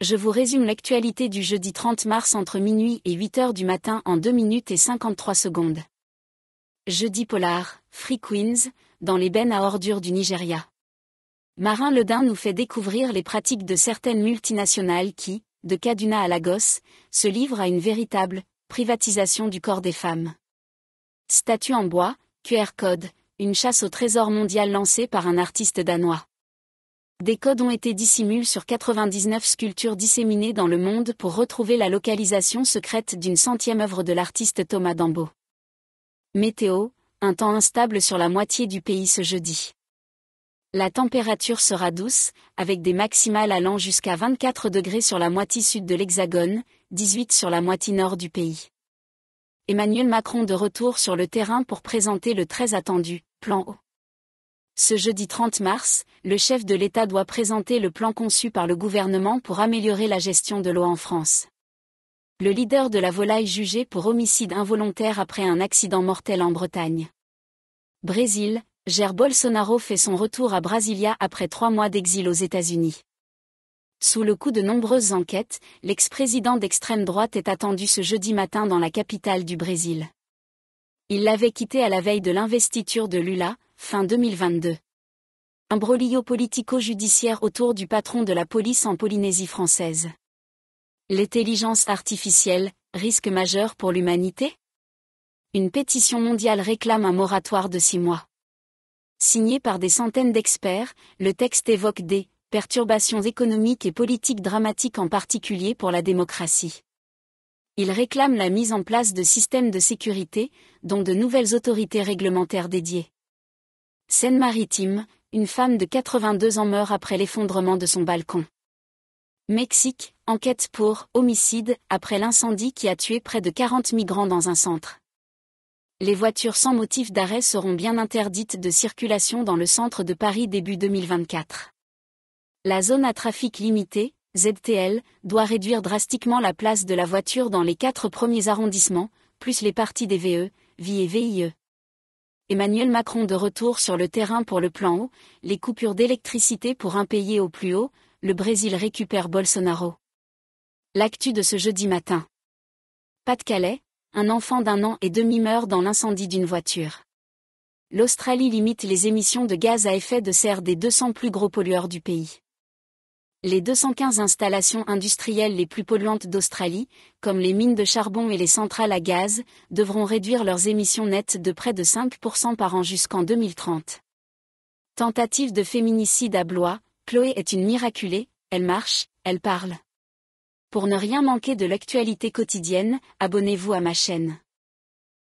je vous résume l'actualité du jeudi 30 mars entre minuit et 8 heures du matin en 2 minutes et 53 secondes. Jeudi polar, Free Queens, dans les bennes à ordures du Nigeria. Marin Ledin nous fait découvrir les pratiques de certaines multinationales qui, de Kaduna à Lagos, se livrent à une véritable privatisation du corps des femmes. Statue en bois, QR code, une chasse au trésor mondial lancée par un artiste danois. Des codes ont été dissimulés sur 99 sculptures disséminées dans le monde pour retrouver la localisation secrète d'une centième œuvre de l'artiste Thomas Dambo. Météo, un temps instable sur la moitié du pays ce jeudi. La température sera douce, avec des maximales allant jusqu'à 24 degrés sur la moitié sud de l'Hexagone, 18 sur la moitié nord du pays. Emmanuel Macron de retour sur le terrain pour présenter le très attendu plan O. Ce jeudi 30 mars, le chef de l'État doit présenter le plan conçu par le gouvernement pour améliorer la gestion de l'eau en France. Le leader de la volaille jugé pour homicide involontaire après un accident mortel en Bretagne. Brésil, Jair Bolsonaro fait son retour à Brasilia après trois mois d'exil aux États-Unis. Sous le coup de nombreuses enquêtes, l'ex-président d'extrême droite est attendu ce jeudi matin dans la capitale du Brésil. Il l'avait quitté à la veille de l'investiture de Lula, fin 2022. Un brolio politico-judiciaire autour du patron de la police en Polynésie française. L'intelligence artificielle, risque majeur pour l'humanité Une pétition mondiale réclame un moratoire de six mois. Signé par des centaines d'experts, le texte évoque des perturbations économiques et politiques dramatiques en particulier pour la démocratie. Il réclame la mise en place de systèmes de sécurité, dont de nouvelles autorités réglementaires dédiées. Seine-Maritime, une femme de 82 ans meurt après l'effondrement de son balcon. Mexique, enquête pour homicide après l'incendie qui a tué près de 40 migrants dans un centre. Les voitures sans motif d'arrêt seront bien interdites de circulation dans le centre de Paris début 2024. La zone à trafic limité, ZTL, doit réduire drastiquement la place de la voiture dans les quatre premiers arrondissements, plus les parties des VE, VIE et VIE. Emmanuel Macron de retour sur le terrain pour le plan haut, les coupures d'électricité pour un pays au plus haut, le Brésil récupère Bolsonaro. L'actu de ce jeudi matin. Pas-de-Calais, un enfant d'un an et demi meurt dans l'incendie d'une voiture. L'Australie limite les émissions de gaz à effet de serre des 200 plus gros pollueurs du pays les 215 installations industrielles les plus polluantes d'Australie, comme les mines de charbon et les centrales à gaz, devront réduire leurs émissions nettes de près de 5% par an jusqu'en 2030. Tentative de féminicide à Blois, Chloé est une miraculée, elle marche, elle parle. Pour ne rien manquer de l'actualité quotidienne, abonnez-vous à ma chaîne.